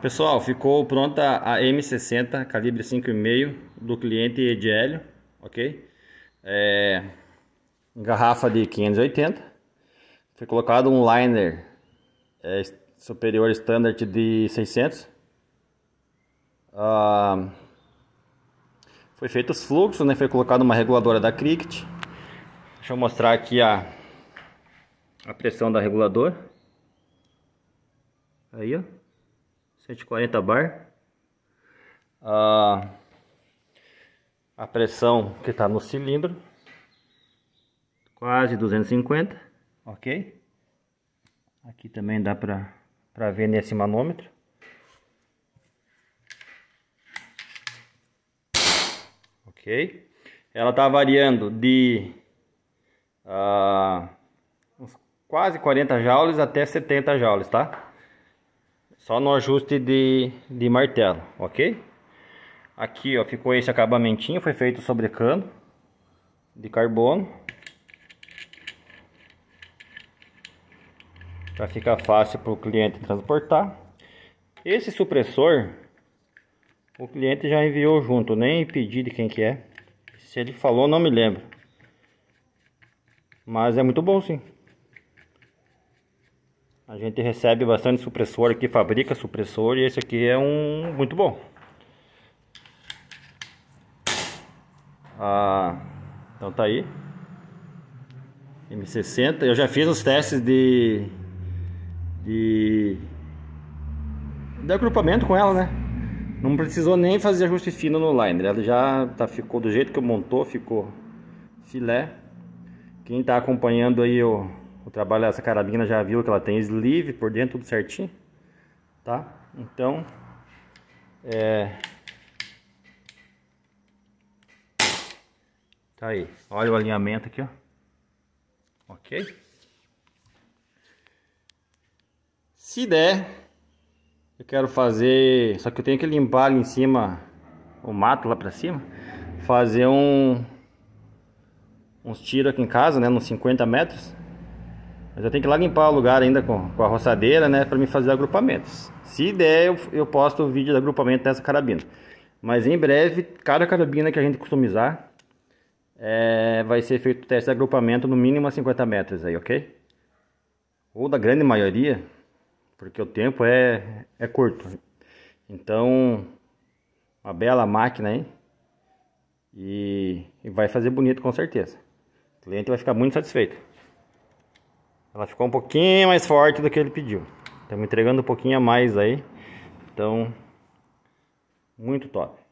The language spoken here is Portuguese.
Pessoal, ficou pronta a M60 calibre 5,5 do cliente Edielio, ok? É, garrafa de 580. Foi colocado um liner é, superior standard de 600. Ah, foi feito os fluxos, né? Foi colocado uma reguladora da Cricut. Deixa eu mostrar aqui a, a pressão da reguladora. Aí, ó. 140 bar. A, a pressão que está no cilindro, quase 250, ok? Aqui também dá para ver nesse manômetro. Ok? Ela está variando de uh, quase 40 joules até 70 joules, tá? Só no ajuste de, de martelo, ok? Aqui, ó, ficou esse acabamentinho, foi feito sobre cano de carbono. Para ficar fácil para o cliente transportar. Esse supressor, o cliente já enviou junto, nem pedi de quem que é. Se ele falou, não me lembro. Mas é muito bom sim. A gente recebe bastante supressor aqui, fabrica supressor e esse aqui é um muito bom. Ah, então tá aí. M60, eu já fiz os testes de de de agrupamento com ela, né? Não precisou nem fazer ajuste fino no liner, ela já tá ficou do jeito que eu montou, ficou filé. Quem tá acompanhando aí o o trabalho dessa carabina já viu que ela tem sleeve por dentro, tudo certinho. Tá? Então, é... Tá aí. Olha o alinhamento aqui, ó. Ok? Se der, eu quero fazer... Só que eu tenho que limpar ali em cima, o mato lá pra cima. Fazer um... Uns tiros aqui em casa, né? Nos 50 metros. Mas eu tenho que ir lá limpar o lugar ainda com, com a roçadeira, né? Para me fazer agrupamentos. Se der, eu, eu posto o vídeo de agrupamento dessa carabina. Mas em breve, cada carabina que a gente customizar, é, vai ser feito teste de agrupamento no mínimo a 50 metros aí, ok? Ou da grande maioria, porque o tempo é, é curto. Então, uma bela máquina aí. E, e vai fazer bonito com certeza. O cliente vai ficar muito satisfeito. Ela ficou um pouquinho mais forte do que ele pediu. Estamos entregando um pouquinho a mais aí. Então, muito top.